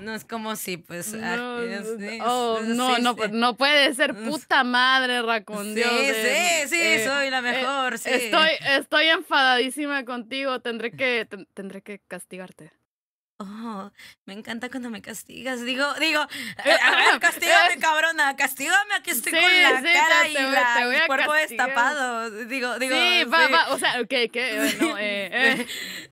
No es como si, pues. No, no, no, puede ser puta madre, Racondeo. Sí, sí, eh, sí, eh, soy la eh, mejor. sí. Estoy, estoy enfadadísima contigo. Tendré que, tendré que castigarte. Oh, me encanta cuando me castigas. Digo, digo, a castígame, cabrona, castígame, aquí estoy con la cara y el cuerpo destapado. Digo, digo. Sí, Va, va, o sea, ok, ok, no, eh, eh.